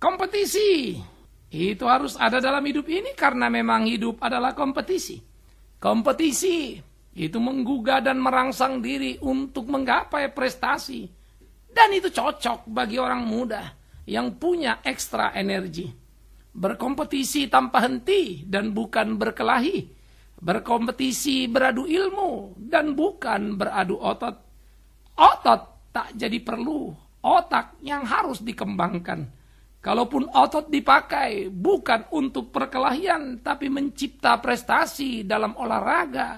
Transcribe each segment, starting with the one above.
Kompetisi itu harus ada dalam hidup ini karena memang hidup adalah kompetisi. Kompetisi itu menggugah dan merangsang diri untuk menggapai prestasi. Dan itu cocok bagi orang muda yang punya ekstra energi. Berkompetisi tanpa henti dan bukan berkelahi. Berkompetisi beradu ilmu dan bukan beradu otot. Otot tak jadi perlu, otak yang harus dikembangkan Kalaupun otot dipakai bukan untuk perkelahian tapi mencipta prestasi dalam olahraga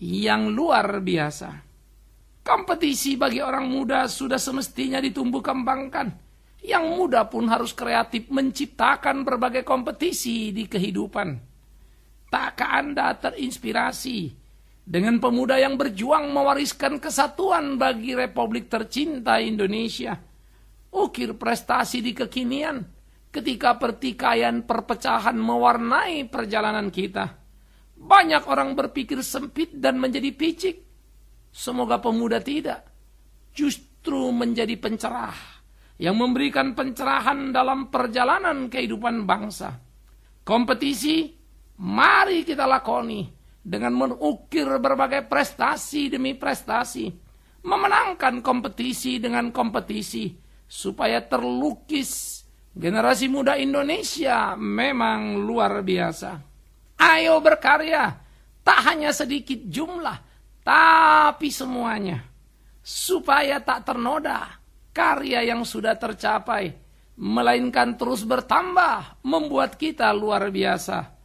yang luar biasa. Kompetisi bagi orang muda sudah semestinya ditumbuh kembangkan. Yang muda pun harus kreatif menciptakan berbagai kompetisi di kehidupan. Takkah Anda terinspirasi dengan pemuda yang berjuang mewariskan kesatuan bagi Republik tercinta Indonesia? Ukir prestasi di kekinian ketika pertikaian perpecahan mewarnai perjalanan kita. Banyak orang berpikir sempit dan menjadi picik. Semoga pemuda tidak. Justru menjadi pencerah yang memberikan pencerahan dalam perjalanan kehidupan bangsa. Kompetisi, mari kita lakoni dengan mengukir berbagai prestasi demi prestasi. Memenangkan kompetisi dengan kompetisi supaya terlukis generasi muda Indonesia memang luar biasa. Ayo berkarya, tak hanya sedikit jumlah, tapi semuanya. Supaya tak ternoda karya yang sudah tercapai, melainkan terus bertambah, membuat kita luar biasa.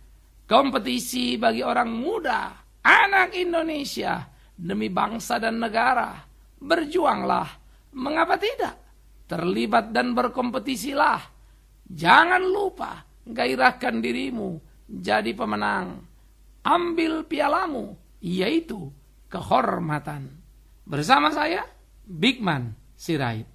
Kompetisi bagi orang muda, anak Indonesia, demi bangsa dan negara, berjuanglah. Mengapa tidak? terlibat dan berkompetisilah. Jangan lupa gairahkan dirimu jadi pemenang. Ambil pialamu, yaitu kehormatan. Bersama saya, Bigman Sirait.